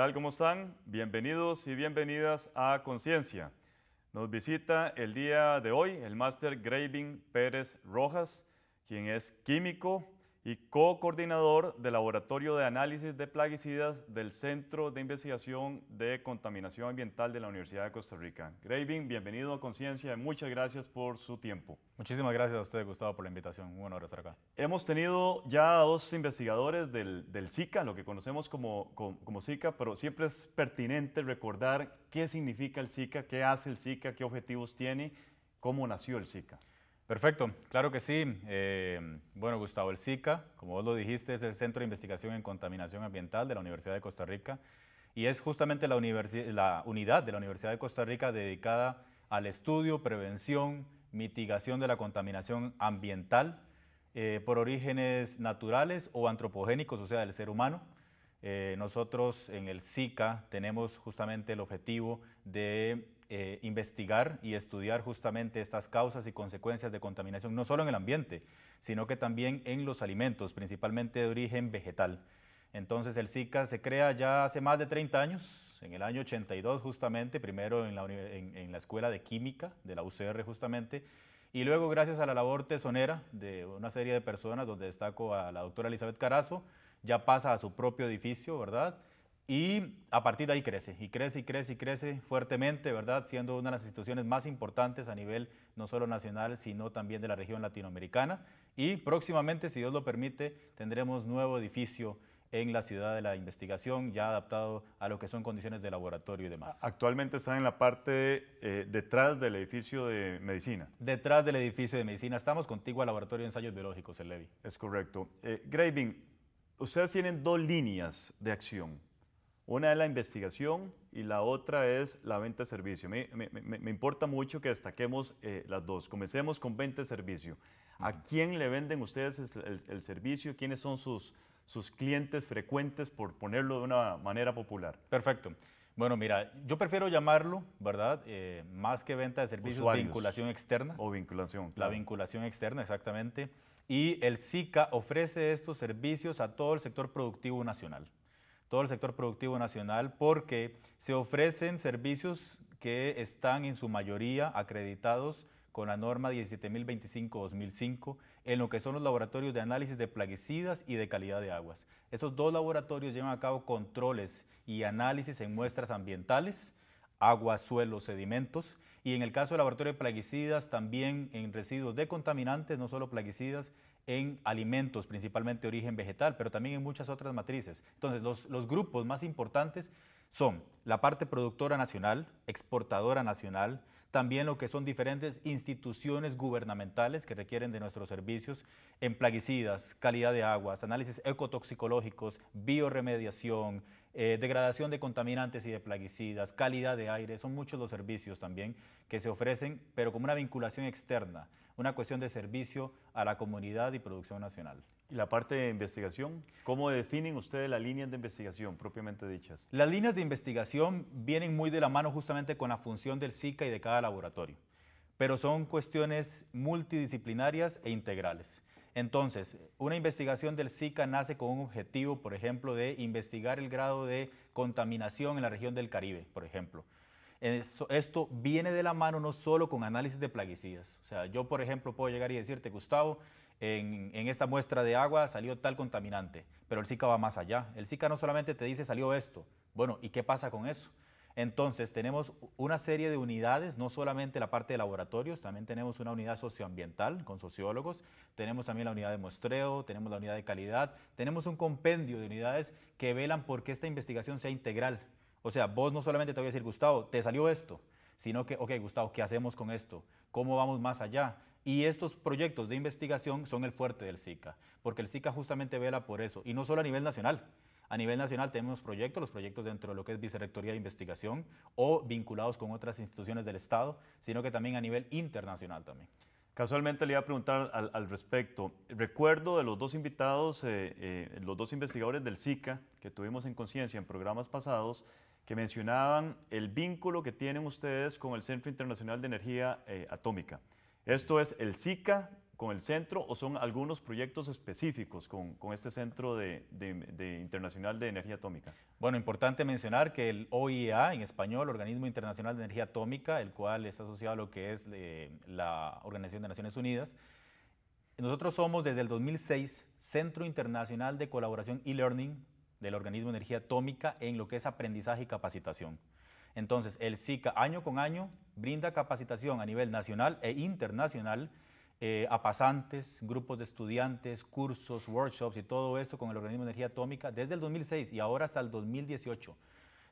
tal? ¿Cómo están? Bienvenidos y bienvenidas a Conciencia. Nos visita el día de hoy el máster Graving Pérez Rojas, quien es químico, y co-coordinador del Laboratorio de Análisis de Plaguicidas del Centro de Investigación de Contaminación Ambiental de la Universidad de Costa Rica. Graving, bienvenido a Conciencia y muchas gracias por su tiempo. Muchísimas gracias a usted, Gustavo, por la invitación. Un honor estar acá. Hemos tenido ya a dos investigadores del, del SICA, lo que conocemos como, como, como SICA, pero siempre es pertinente recordar qué significa el SICA, qué hace el SICA, qué objetivos tiene, cómo nació el SICA. Perfecto, claro que sí. Eh, bueno, Gustavo, el SICA, como vos lo dijiste, es el Centro de Investigación en Contaminación Ambiental de la Universidad de Costa Rica y es justamente la, unidad de la Universidad de Costa Rica dedicada al estudio, prevención, mitigación de la contaminación ambiental eh, por orígenes naturales o antropogénicos, o sea, del ser humano. Eh, nosotros en el SICA tenemos justamente el objetivo de eh, investigar y estudiar justamente estas causas y consecuencias de contaminación, no solo en el ambiente, sino que también en los alimentos, principalmente de origen vegetal. Entonces el SICA se crea ya hace más de 30 años, en el año 82 justamente, primero en la, la Escuela de Química de la UCR justamente, y luego gracias a la labor tesonera de una serie de personas, donde destaco a la doctora Elizabeth Carazo, ya pasa a su propio edificio, ¿verdad? Y a partir de ahí crece, y crece, y crece, y crece fuertemente, ¿verdad? Siendo una de las instituciones más importantes a nivel no solo nacional, sino también de la región latinoamericana. Y próximamente, si Dios lo permite, tendremos nuevo edificio en la ciudad de la investigación, ya adaptado a lo que son condiciones de laboratorio y demás. Actualmente están en la parte eh, detrás del edificio de medicina. Detrás del edificio de medicina. Estamos contigo al laboratorio de ensayos biológicos, el Levi. Es correcto. Eh, Graving, ustedes tienen dos líneas de acción. Una es la investigación y la otra es la venta de servicio. Me, importa mucho que destaquemos eh, las dos. Comencemos con venta de servicio. ¿A quién le venden ustedes el, servicio? ¿Quiénes son sus, clientes frecuentes, por ponerlo de una manera popular? Perfecto. Bueno, mira, yo prefiero llamarlo, ¿verdad? Eh, más que venta de servicio, vinculación externa. O vinculación. La vinculación externa, exactamente y el SICA ofrece estos servicios a todo el sector productivo nacional. Todo el sector productivo nacional porque se ofrecen servicios que están en su mayoría acreditados con la norma 17025-2005 en lo que son los laboratorios de análisis de plaguicidas y de calidad de aguas. Esos dos laboratorios llevan a cabo controles y análisis en muestras ambientales, agua, suelo, sedimentos y en el caso del laboratorio de plaguicidas, también en residuos de contaminantes, no solo plaguicidas, en alimentos, principalmente de origen vegetal, pero también en muchas otras matrices. Entonces, los, los grupos más importantes son la parte productora nacional, exportadora nacional, también lo que son diferentes instituciones gubernamentales que requieren de nuestros servicios en plaguicidas, calidad de aguas, análisis ecotoxicológicos, bioremediación, eh, degradación de contaminantes y de plaguicidas, calidad de aire, son muchos los servicios también que se ofrecen, pero como una vinculación externa, una cuestión de servicio a la comunidad y producción nacional. ¿Y la parte de investigación? ¿Cómo definen ustedes las líneas de investigación propiamente dichas? Las líneas de investigación vienen muy de la mano justamente con la función del SICA y de cada laboratorio, pero son cuestiones multidisciplinarias e integrales. Entonces, una investigación del SICA nace con un objetivo, por ejemplo, de investigar el grado de contaminación en la región del Caribe, por ejemplo. Esto, viene de la mano no solo con análisis de plaguicidas. O sea, yo, por ejemplo, puedo llegar y decirte, Gustavo, en, esta muestra de agua salió tal contaminante, pero el SICA va más allá. El Zika no solamente te dice salió esto, bueno, ¿y qué pasa con eso? Entonces, tenemos una serie de unidades, no solamente la parte de laboratorios, también tenemos una unidad socioambiental con sociólogos, tenemos también la unidad de muestreo, tenemos la unidad de calidad, tenemos un compendio de unidades que velan por esta investigación sea integral. O sea, vos no solamente te voy a decir, Gustavo, te salió esto, sino que, ok, Gustavo, ¿qué hacemos con esto? ¿Cómo vamos más allá? Y estos proyectos de investigación son el fuerte del SICA, porque el SICA justamente vela por eso, y no solo a nivel nacional, a nivel nacional tenemos proyectos, los proyectos dentro de lo que es Vicerrectoría de Investigación o vinculados con otras instituciones del Estado, sino que también a nivel internacional también. Casualmente le iba a preguntar al, respecto. Recuerdo de los dos invitados, eh, eh, los dos investigadores del SICA que tuvimos en conciencia en programas pasados, que mencionaban el vínculo que tienen ustedes con el Centro Internacional de Energía eh, Atómica. Esto es el SICA con el centro o son algunos proyectos específicos con, este Centro de, Internacional de Energía Atómica? Bueno, importante mencionar que el OIEA, en español, Organismo Internacional de Energía Atómica, el cual está asociado a lo que es eh, la Organización de Naciones Unidas, nosotros somos desde el 2006 Centro Internacional de Colaboración y Learning del Organismo de Energía Atómica en lo que es aprendizaje y capacitación. Entonces, el SICA año con año brinda capacitación a nivel nacional e internacional eh, a pasantes, grupos de estudiantes, cursos, workshops y todo eso con el organismo de energía atómica desde el 2006 y ahora hasta el 2018.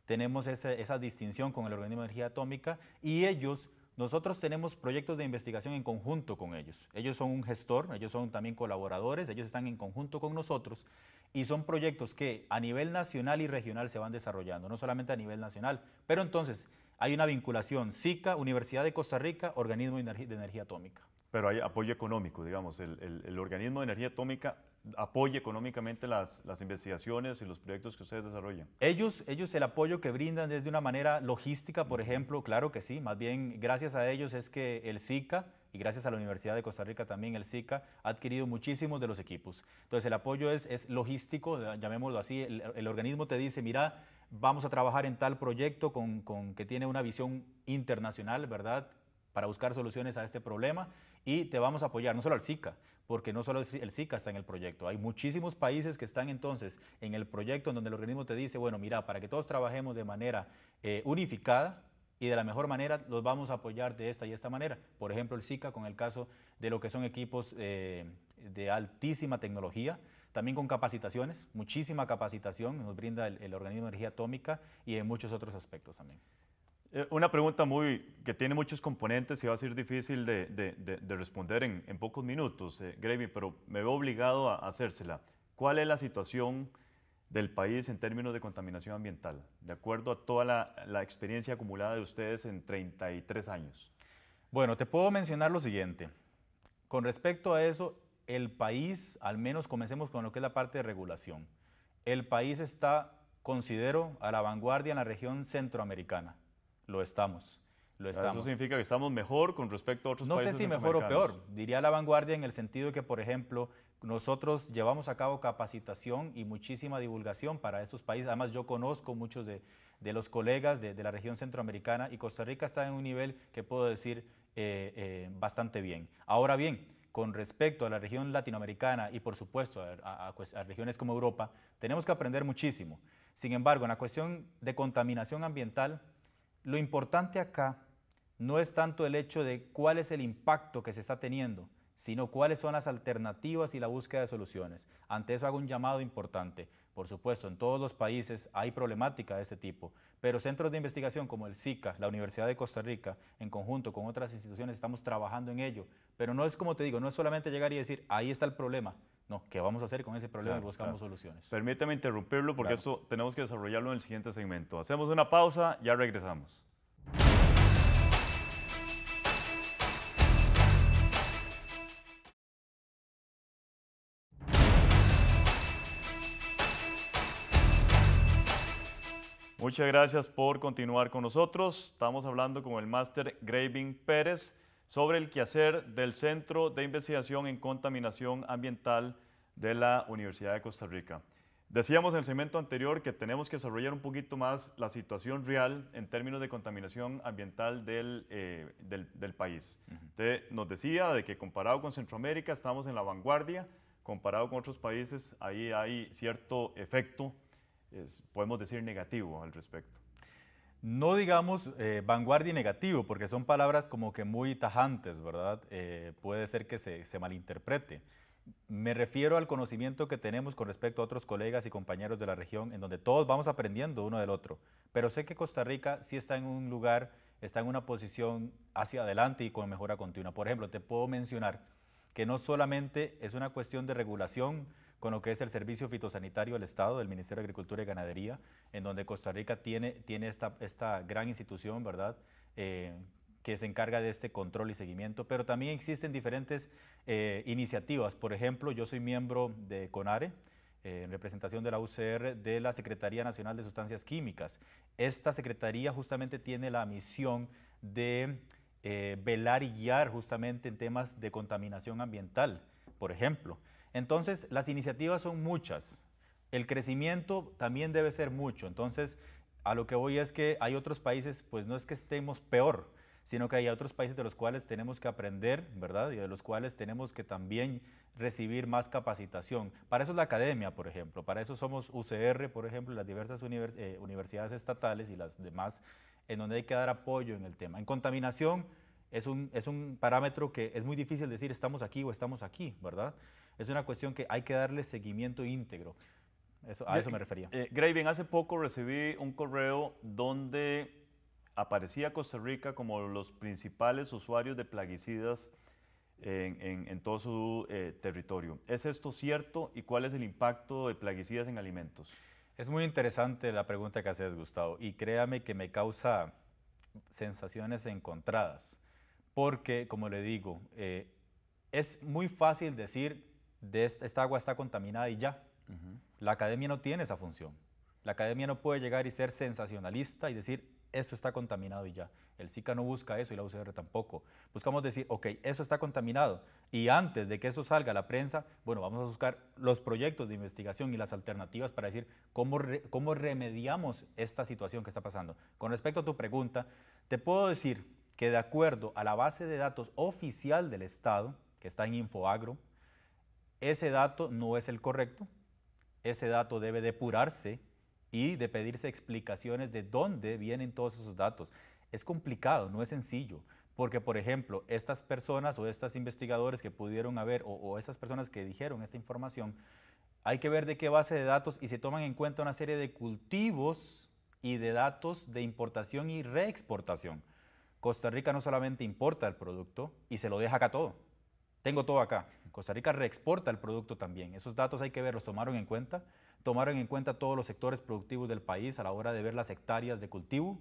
Tenemos esa, esa distinción con el organismo de energía atómica y ellos nosotros tenemos proyectos de investigación en conjunto con ellos. Ellos son un gestor, ellos son también colaboradores, ellos están en conjunto con nosotros y son proyectos que a nivel nacional y regional se van desarrollando, no solamente a nivel nacional. Pero entonces, hay una vinculación SICA, Universidad de Costa Rica, Organismo de Energía, Atómica. Pero hay apoyo económico, digamos, el, Organismo de Energía Atómica apoya económicamente las, investigaciones y los proyectos que ustedes desarrollan. Ellos, ellos el apoyo que brindan es de una manera logística, por ejemplo, claro que sí, más bien gracias a ellos es que el SICA y gracias a la Universidad de Costa Rica también el SICA ha adquirido muchísimos de los equipos. Entonces el apoyo es, es logístico, llamémoslo así, el, el organismo te dice, mira, vamos a trabajar en tal proyecto con, que tiene una visión internacional, ¿verdad? Para buscar soluciones a este problema y te vamos a apoyar, no solo al SICA, porque no solo el SICA está en el proyecto, hay muchísimos países que están entonces en el proyecto en donde el organismo te dice, bueno, mira, para que todos trabajemos de manera eh, unificada, y de la mejor manera los vamos a apoyar de esta y esta manera. Por ejemplo, el SICA con el caso de lo que son equipos eh, de altísima tecnología, también con capacitaciones, muchísima capacitación nos brinda el, organismo de energía atómica y en muchos otros aspectos también. Eh, una pregunta muy, que tiene muchos componentes y va a ser difícil de, responder en, pocos minutos, eh, pero me veo obligado a hacérsela. ¿Cuál es la situación del país en términos de contaminación ambiental, de acuerdo a toda la, la experiencia acumulada de ustedes en 33 años? Bueno, te puedo mencionar lo siguiente. Con respecto a eso, el país, al menos comencemos con lo que es la parte de regulación, el país está, considero, a la vanguardia en la región centroamericana. Lo estamos. Lo estamos. Eso significa que estamos mejor con respecto a otros no países. No sé si mejor o peor. Diría a la vanguardia en el sentido de que, por ejemplo, nosotros llevamos a cabo capacitación y muchísima divulgación para estos países. Además, yo conozco muchos de, los colegas de, la región centroamericana y Costa Rica está en un nivel que puedo decir eh, eh, bastante bien. Ahora bien, con respecto a la región latinoamericana y por supuesto a, regiones como Europa, tenemos que aprender muchísimo. Sin embargo, en la cuestión de contaminación ambiental, lo importante acá no es tanto el hecho de cuál es el impacto que se está teniendo, sino cuáles son las alternativas y la búsqueda de soluciones. Ante eso hago un llamado importante. Por supuesto, en todos los países hay problemática de este tipo, pero centros de investigación como el SICA, la Universidad de Costa Rica, en conjunto con otras instituciones, estamos trabajando en ello. Pero no es como te digo, no es solamente llegar y decir, ahí está el problema. No, ¿qué vamos a hacer con ese problema? y buscamos soluciones. Permíteme interrumpirlo porque esto tenemos que desarrollarlo en el siguiente segmento. Hacemos una pausa, ya regresamos. Muchas gracias por continuar con nosotros. Estamos hablando con el máster Graving Pérez sobre el quehacer del Centro de Investigación en Contaminación Ambiental de la Universidad de Costa Rica. Decíamos en el segmento anterior que tenemos que desarrollar un poquito más la situación real en términos de contaminación ambiental del, eh, país. Usted nos decía de que comparado con Centroamérica estamos en la vanguardia, comparado con otros países ahí hay cierto efecto podemos decir negativo al respecto? No digamos eh, vanguardia negativo, porque son palabras como que muy tajantes, ¿verdad? Eh, puede ser que se, se malinterprete. Me refiero al conocimiento que tenemos con respecto a otros colegas y compañeros de la región, en donde todos vamos aprendiendo uno del otro. Pero sé que Costa Rica sí está en un lugar, está en una posición hacia adelante y con mejora continua. Por ejemplo, te puedo mencionar que no solamente es una cuestión de regulación, con lo que es el Servicio Fitosanitario del Estado, del Ministerio de Agricultura y Ganadería, en donde Costa Rica tiene, esta, gran institución, ¿verdad? Eh, que se encarga de este control y seguimiento, pero también existen diferentes eh, iniciativas. Por ejemplo, yo soy miembro de CONARE, eh, en representación de la UCR, de la Secretaría Nacional de Sustancias Químicas. Esta secretaría justamente tiene la misión de velar y guiar justamente en temas de contaminación ambiental por ejemplo. Entonces, las iniciativas son muchas. El crecimiento también debe ser mucho. Entonces, a lo que voy es que hay otros países, pues no es que estemos peor, sino que hay otros países de los cuales tenemos que aprender, ¿verdad? Y de los cuales tenemos que también recibir más capacitación. Para eso es la academia, por ejemplo, para eso somos UCR, por ejemplo, las diversas eh, universidades estatales y las demás, en donde hay que dar apoyo en el tema. En contaminación, es un, es un parámetro que es muy difícil decir estamos aquí o estamos aquí, ¿verdad? Es una cuestión que hay que darle seguimiento íntegro. Eso, a eso me refería. Eh, bien, hace poco recibí un correo donde aparecía Costa Rica como los principales usuarios de plaguicidas en, en, todo su eh, territorio. ¿Es esto cierto y cuál es el impacto de plaguicidas en alimentos? Es muy interesante la pregunta que haces, Gustavo, y créame que me causa sensaciones encontradas porque, como le digo, eh, es muy fácil decir, de esta, agua está contaminada y ya. La academia no tiene esa función. La academia no puede llegar y ser sensacionalista y decir, esto está contaminado y ya. El SICA no busca eso y la UCR tampoco. Buscamos decir, ok, eso está contaminado. Y antes de que eso salga a la prensa, bueno, vamos a buscar los proyectos de investigación y las alternativas para decir cómo, cómo remediamos esta situación que está pasando. Con respecto a tu pregunta, te puedo decir que de acuerdo a la base de datos oficial del Estado, que está en Infoagro, ese dato no es el correcto, ese dato debe depurarse y de pedirse explicaciones de dónde vienen todos esos datos. Es complicado, no es sencillo, porque por ejemplo, estas personas o estos investigadores que pudieron haber, o, o personas que dijeron esta información, hay que ver de qué base de datos y se toman en cuenta una serie de cultivos y de datos de importación y reexportación. Costa Rica no solamente importa el producto y se lo deja acá todo. Tengo todo acá. Costa Rica reexporta el producto también. Esos datos hay que verlos, tomaron en cuenta. Tomaron en cuenta todos los sectores productivos del país a la hora de ver las hectáreas de cultivo.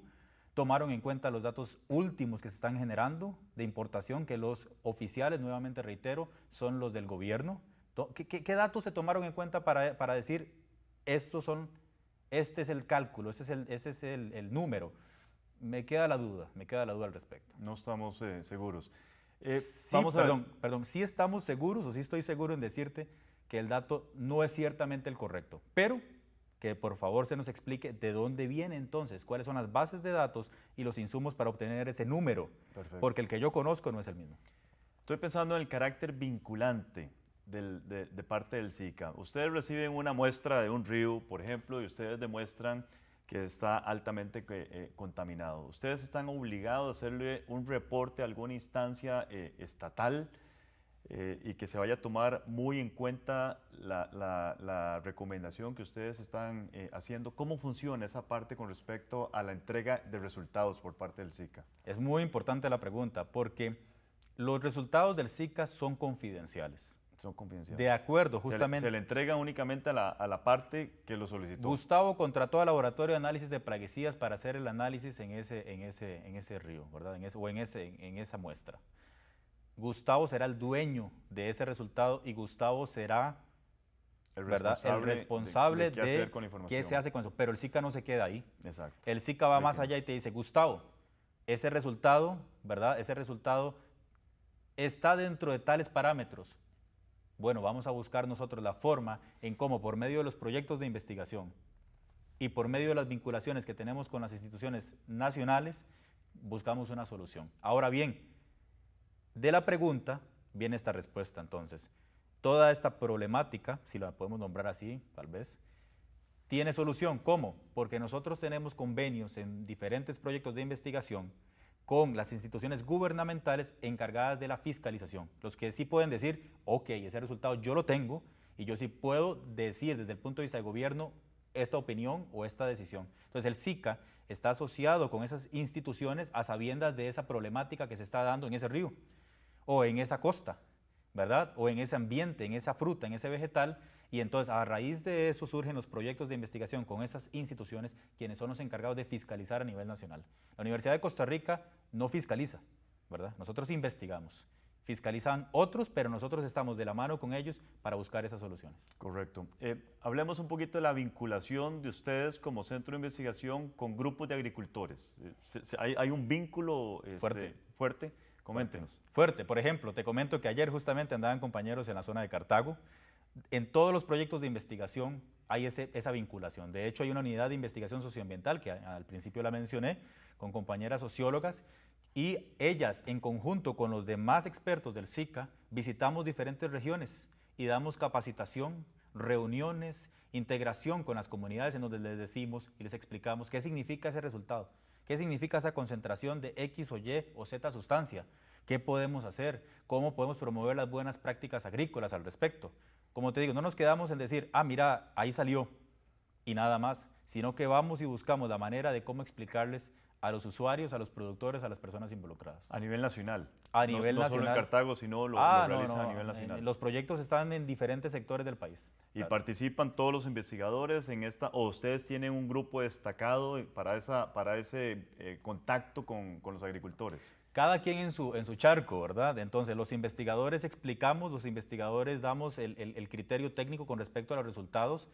Tomaron en cuenta los datos últimos que se están generando de importación, que los oficiales, nuevamente reitero, son los del gobierno. ¿Qué, datos se tomaron en cuenta para, decir, estos son, este es el cálculo, este es el, este es el número? Me queda la duda, me queda la duda al respecto. No estamos eh, seguros. Eh, perdón, sí estamos seguros o sí estoy seguro en decirte que el dato no es ciertamente el correcto, pero que por favor se nos explique de dónde viene entonces, cuáles son las bases de datos y los insumos para obtener ese número, porque el que yo conozco no es el mismo. Estoy pensando en el carácter vinculante de, parte del SICA. Ustedes reciben una muestra de un río, por ejemplo, y ustedes demuestran que está altamente eh, eh, contaminado. Ustedes están obligados a hacerle un reporte a alguna instancia eh, estatal y que se vaya a tomar muy en cuenta la, la recomendación que ustedes están haciendo. ¿Cómo funciona esa parte con respecto a la entrega de resultados por parte del SICA? Es muy importante la pregunta porque los resultados del SICA son confidenciales. De acuerdo, justamente. Se le, entrega únicamente a la, parte que lo solicitó. Gustavo contrató al laboratorio de análisis de plaguicidas para hacer el análisis en ese, en ese, en ese río, ¿verdad? En ese, o en, ese, en esa muestra. Gustavo será el dueño de ese resultado y Gustavo será el responsable, el responsable de, qué, se hace con eso. Pero el SICA no se queda ahí. Exacto. El SICA va más allá y te dice, Gustavo, ese resultado, ¿verdad? Ese resultado está dentro de tales parámetros. Bueno, vamos a buscar nosotros la forma en cómo por medio de los proyectos de investigación y por medio de las vinculaciones que tenemos con las instituciones nacionales, buscamos una solución. Ahora bien, de la pregunta viene esta respuesta entonces. Toda esta problemática, si la podemos nombrar así, tal vez, tiene solución. ¿Cómo? Porque nosotros tenemos convenios en diferentes proyectos de investigación con las instituciones gubernamentales encargadas de la fiscalización, los que sí pueden decir, ok, ese resultado yo lo tengo y yo sí puedo decir desde el punto de vista del gobierno esta opinión o esta decisión. Entonces el SICA está asociado con esas instituciones a sabiendas de esa problemática que se está dando en ese río o en esa costa, ¿verdad? O en ese ambiente, en esa fruta, en ese vegetal, y entonces, a raíz de eso surgen los proyectos de investigación con esas instituciones, quienes son los encargados de fiscalizar a nivel nacional. La Universidad de Costa Rica no fiscaliza, ¿verdad? Nosotros investigamos. Fiscalizan otros, pero nosotros estamos de la mano con ellos para buscar esas soluciones. Correcto. Eh, hablemos un poquito de la vinculación de ustedes como centro de investigación con grupos de agricultores. Eh, hay, un vínculo este, fuerte. fuerte. Coméntenos. Fuerte. Por ejemplo, te comento que ayer justamente andaban compañeros en la zona de Cartago en todos los proyectos de investigación hay esa vinculación. De hecho, hay una unidad de investigación socioambiental, que al principio la mencioné, con compañeras sociólogas, y ellas, en conjunto con los demás expertos del SICA, visitamos diferentes regiones y damos capacitación, reuniones, integración con las comunidades en donde les decimos y les explicamos qué significa ese resultado, qué significa esa concentración de X o Y o Z sustancia, qué podemos hacer, cómo podemos promover las buenas prácticas agrícolas al respecto. Como te digo, no nos quedamos en decir, ah, mira, ahí salió y nada más, sino que vamos y buscamos la manera de cómo explicarles a los usuarios, a los productores, a las personas involucradas. A nivel nacional. A nivel nacional. No solo en Cartago, sino lo, ah, realizan a nivel nacional. Los proyectos están en diferentes sectores del país. ¿Y participan todos los investigadores en esta, o ustedes tienen un grupo destacado para, esa, para ese eh, contacto con, con los agricultores? cada quien en su, en su charco, ¿verdad? Entonces, los investigadores explicamos, los investigadores damos el, criterio técnico con respecto a los resultados,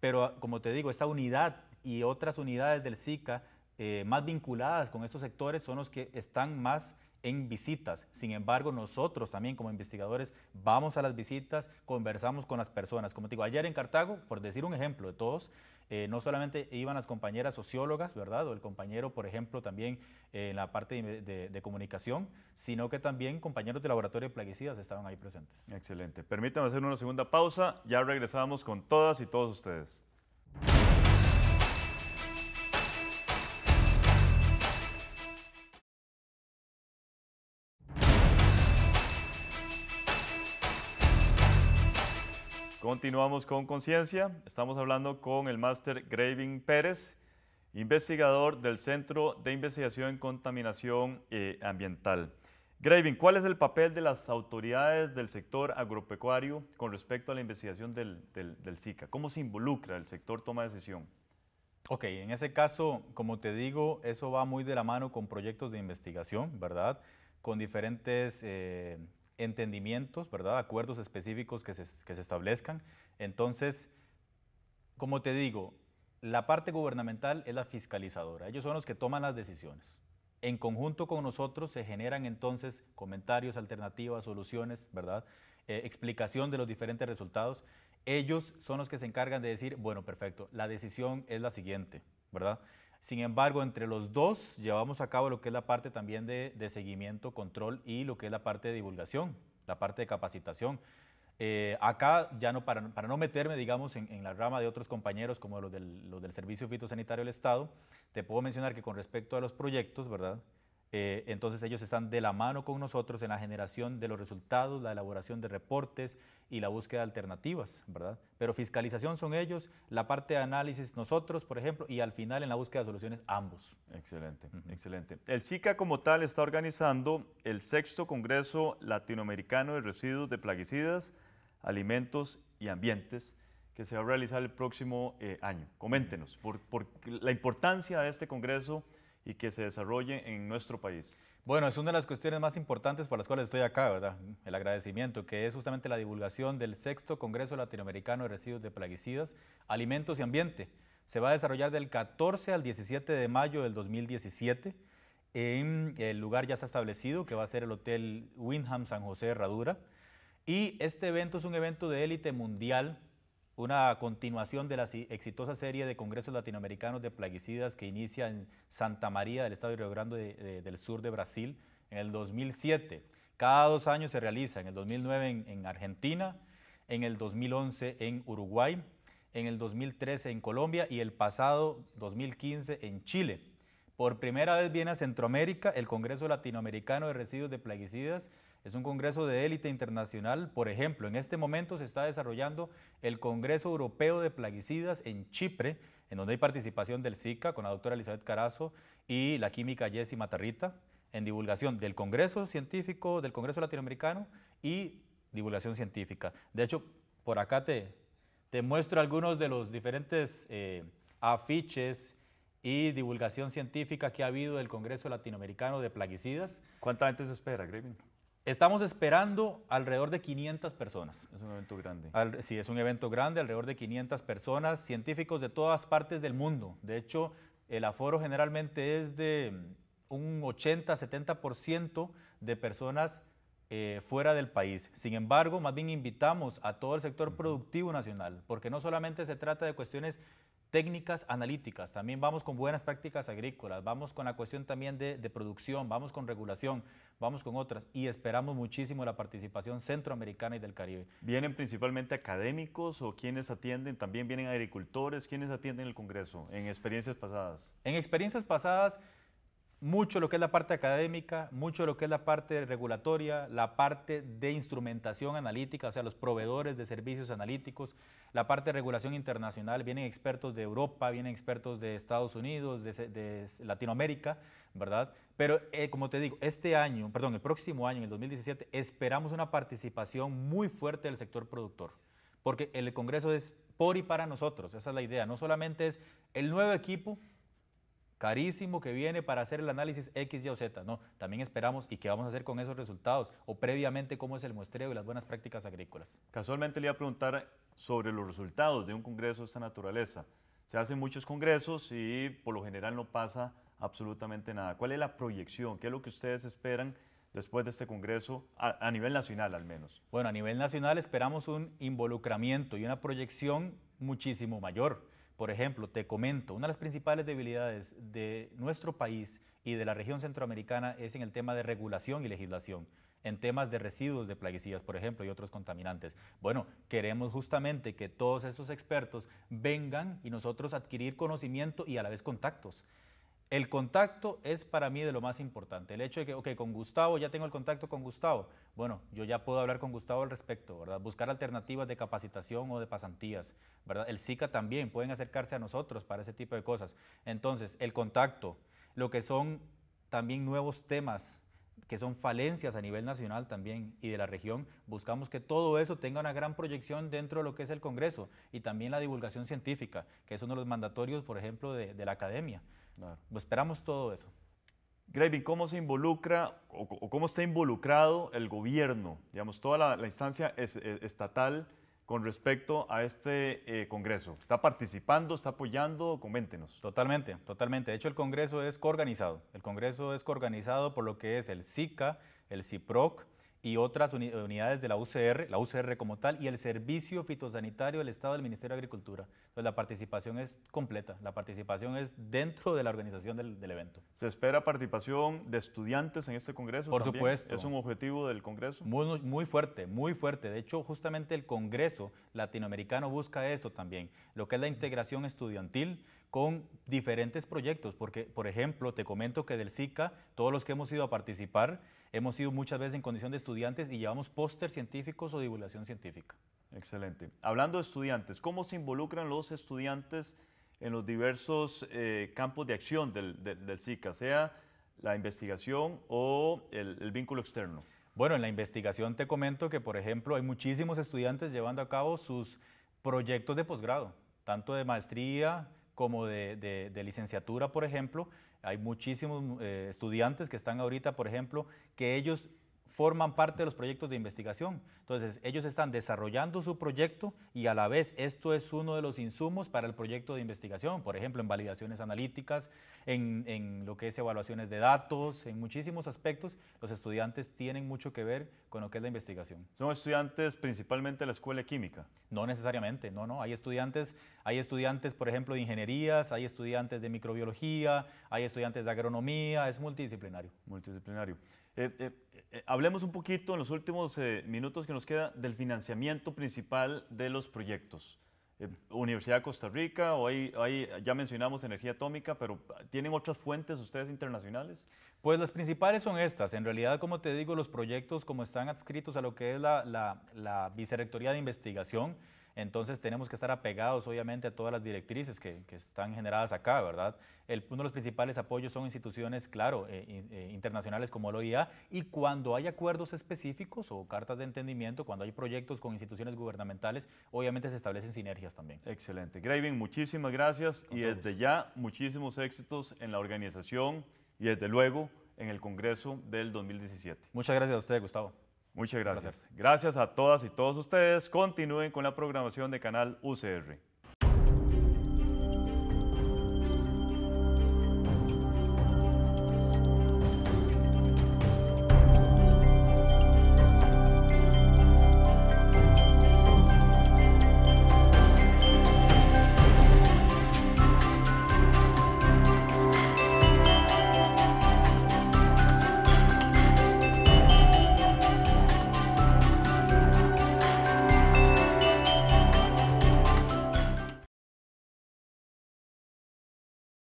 pero ah, como te digo, esta unidad y otras unidades del SICA eh, más vinculadas con estos sectores son los que están más en visitas. Sin embargo, nosotros también como investigadores vamos a las visitas, conversamos con las personas. Como te digo, ayer en Cartago, por decir un ejemplo de todos, eh, no solamente iban las compañeras sociólogas, ¿verdad? O el compañero, por ejemplo, también eh, en la parte de, de, comunicación, sino que también compañeros de laboratorio de plaguicidas estaban ahí presentes. Excelente. Permítanme hacer una segunda pausa. Ya regresamos con todas y todos ustedes. Continuamos con conciencia. Estamos hablando con el máster Graving Pérez, investigador del Centro de Investigación en Contaminación eh, Ambiental. Graving, ¿cuál es el papel de las autoridades del sector agropecuario con respecto a la investigación del, del, SICA? ¿Cómo se involucra el sector toma decisión? Ok, en ese caso, como te digo, eso va muy de la mano con proyectos de investigación, ¿verdad? Con diferentes eh, entendimientos, ¿verdad? Acuerdos específicos que se, establezcan. Entonces, como te digo, la parte gubernamental es la fiscalizadora. Ellos son los que toman las decisiones. En conjunto con nosotros se generan entonces comentarios, alternativas, soluciones, ¿verdad? Eh, explicación de los diferentes resultados. Ellos son los que se encargan de decir, bueno, perfecto, la decisión es la siguiente, ¿verdad? Sin embargo, entre los dos llevamos a cabo lo que es la parte también de, seguimiento, control y lo que es la parte de divulgación, la parte de capacitación. Eh, acá, ya no para, no meterme, digamos, en, la rama de otros compañeros como los los del Servicio Fitosanitario del Estado, te puedo mencionar que con respecto a los proyectos, ¿verdad? Eh, entonces ellos están de la mano con nosotros en la generación de los resultados, la elaboración de reportes y la búsqueda de alternativas, ¿verdad? Pero fiscalización son ellos, la parte de análisis nosotros, por ejemplo, y al final en la búsqueda de soluciones ambos. Excelente, excelente. El SICA como tal está organizando el sexto Congreso Latinoamericano de Residuos de Plaguicidas, Alimentos y Ambientes que se va a realizar el próximo eh, año. Coméntenos por la importancia de este Congreso y que se desarrolle en nuestro país? Bueno, es una de las cuestiones más importantes por las cuales estoy acá, ¿verdad? El agradecimiento, que es justamente la divulgación del sexto Congreso Latinoamericano de Residuos de Plaguicidas, Alimentos y Ambiente. Se va a desarrollar del 14 al 17 de mayo del 2017. En el lugar ya está establecido, que va a ser el Hotel Windham San José Herradura. Y este evento es un evento de élite mundial una continuación de la exitosa serie de congresos latinoamericanos de plaguicidas que inicia en Santa María del estado de Rio Grande del sur de Brasil en el 2007. Cada dos años se realiza, en el 2009 en, en Argentina, en el 2011 en Uruguay, en el 2013 en Colombia y el pasado 2015 en Chile. Por primera vez viene a Centroamérica el Congreso Latinoamericano de Residuos de Plaguicidas es un congreso de élite internacional. Por ejemplo, en este momento se está desarrollando el Congreso Europeo de Plaguicidas en Chipre, en donde hay participación del SICA con la doctora Elizabeth Carazo y la química Jessie Matarrita, en divulgación del Congreso Científico, del Congreso Latinoamericano y divulgación científica. De hecho, por acá te, te muestro algunos de los diferentes eh, afiches y divulgación científica que ha habido del Congreso Latinoamericano de Plaguicidas. ¿Cuánta gente se espera, Grevin? Estamos esperando alrededor de 500 personas. Es un evento grande. sí, es un evento grande, alrededor de 500 personas, científicos de todas partes del mundo. De hecho, el aforo generalmente es de mm, un 80-70% de personas eh, fuera del país. Sin embargo, más bien invitamos a todo el sector productivo nacional, porque no solamente se trata de cuestiones técnicas analíticas, también vamos con buenas prácticas agrícolas, vamos con la cuestión también de, producción, vamos con regulación, vamos con otras y esperamos muchísimo la participación centroamericana y del Caribe. ¿Vienen principalmente académicos o quienes atienden? También vienen agricultores, quienes atienden el Congreso en experiencias pasadas? En experiencias pasadas mucho lo que es la parte académica, mucho lo que es la parte regulatoria, la parte de instrumentación analítica, o sea, los proveedores de servicios analíticos, la parte de regulación internacional, vienen expertos de Europa, vienen expertos de Estados Unidos, de, Latinoamérica, ¿verdad? Pero eh, como te digo, este año, perdón, el próximo año, en el 2017, esperamos una participación muy fuerte del sector productor, porque el Congreso es por y para nosotros, esa es la idea, no solamente es el nuevo equipo, carísimo que viene para hacer el análisis X, Y o Z. No, también esperamos y qué vamos a hacer con esos resultados o previamente cómo es el muestreo y las buenas prácticas agrícolas. Casualmente le iba a preguntar sobre los resultados de un congreso de esta naturaleza. Se hacen muchos congresos y por lo general no pasa absolutamente nada. ¿Cuál es la proyección? ¿Qué es lo que ustedes esperan? después de este Congreso, a, a, nivel nacional al menos? Bueno, a nivel nacional esperamos un involucramiento y una proyección muchísimo mayor. Por ejemplo, te comento, una de las principales debilidades de nuestro país y de la región centroamericana es en el tema de regulación y legislación en temas de residuos de plaguicidas, por ejemplo, y otros contaminantes. Bueno, queremos justamente que todos esos expertos vengan y nosotros adquirir conocimiento y a la vez contactos. El contacto es para mí de lo más importante. El hecho de que, ok, con Gustavo, ya tengo el contacto con Gustavo. Bueno, yo ya puedo hablar con Gustavo al respecto, ¿verdad? Buscar alternativas de capacitación o de pasantías, ¿verdad? El SICA también, pueden acercarse a nosotros para ese tipo de cosas. Entonces, el contacto, lo que son también nuevos temas que son falencias a nivel nacional también y de la región, buscamos que todo eso tenga una gran proyección dentro de lo que es el Congreso y también la divulgación científica, que es uno de los mandatorios, por ejemplo, de, de la academia. Esperamos todo eso. gravy ¿cómo se involucra o, cómo está involucrado el gobierno, digamos, toda la, instancia eh, estatal con respecto a este eh, Congreso? ¿Está participando, está apoyando? Coméntenos. Totalmente, totalmente. De hecho, el Congreso es coorganizado. El Congreso es coorganizado por lo que es el SICA, el CIPROC, y otras unidades de la UCR, la UCR como tal, y el Servicio Fitosanitario del Estado del Ministerio de Agricultura. Entonces la participación es completa, la participación es dentro de la organización del, evento. ¿Se espera participación de estudiantes en este Congreso? Por supuesto. ¿Es un objetivo del Congreso? Muy, muy fuerte, muy fuerte. De hecho, justamente el Congreso latinoamericano busca eso también, lo que es la integración estudiantil con diferentes proyectos, porque, por ejemplo, te comento que del SICA, todos los que hemos ido a participar, hemos ido muchas veces en condición de estudiantes y llevamos pósters científicos o divulgación científica. Excelente. Hablando de estudiantes, ¿cómo se involucran los estudiantes en los diversos eh, campos de acción del, del, SICA, sea la investigación o el vínculo externo? Bueno, en la investigación te comento que, por ejemplo, hay muchísimos estudiantes llevando a cabo sus proyectos de posgrado, tanto de maestría, como de, licenciatura, por ejemplo. Hay muchísimos eh, estudiantes que están ahorita, por ejemplo, que ellos forman parte de los proyectos de investigación. Entonces, ellos están desarrollando su proyecto y a la vez esto es uno de los insumos para el proyecto de investigación, por ejemplo, en validaciones analíticas, en, lo que es evaluaciones de datos, en muchísimos aspectos, los estudiantes tienen mucho que ver con lo que es la investigación. ¿Son estudiantes principalmente de la Escuela Química? No necesariamente, no, no. Hay estudiantes, hay estudiantes, por ejemplo, de ingenierías, hay estudiantes de microbiología, hay estudiantes de agronomía, es multidisciplinario. Multidisciplinario. Eh, eh, eh, hablemos un poquito en los últimos minutos que nos queda del financiamiento principal de los proyectos. Universidad de Costa Rica, o ya mencionamos energía atómica, pero ¿tienen otras fuentes ustedes internacionales? Pues las principales son estas. En realidad, como te digo, los proyectos como están adscritos a lo que es la, la, la Vicerrectoría de Investigación, entonces tenemos que estar apegados obviamente a todas las directrices que, están generadas acá, ¿verdad? uno de los principales apoyos son instituciones, claro, eh, eh, internacionales como lo OIA y cuando hay acuerdos específicos o cartas de entendimiento, cuando hay proyectos con instituciones gubernamentales, obviamente se establecen sinergias también. Excelente. Graven, muchísimas gracias y desde ya muchísimos éxitos en la organización y desde luego en el Congreso del 2017. Muchas gracias a usted, Gustavo. Muchas gracias. Gracias a todas y todos ustedes. Continúen con la programación de Canal UCR.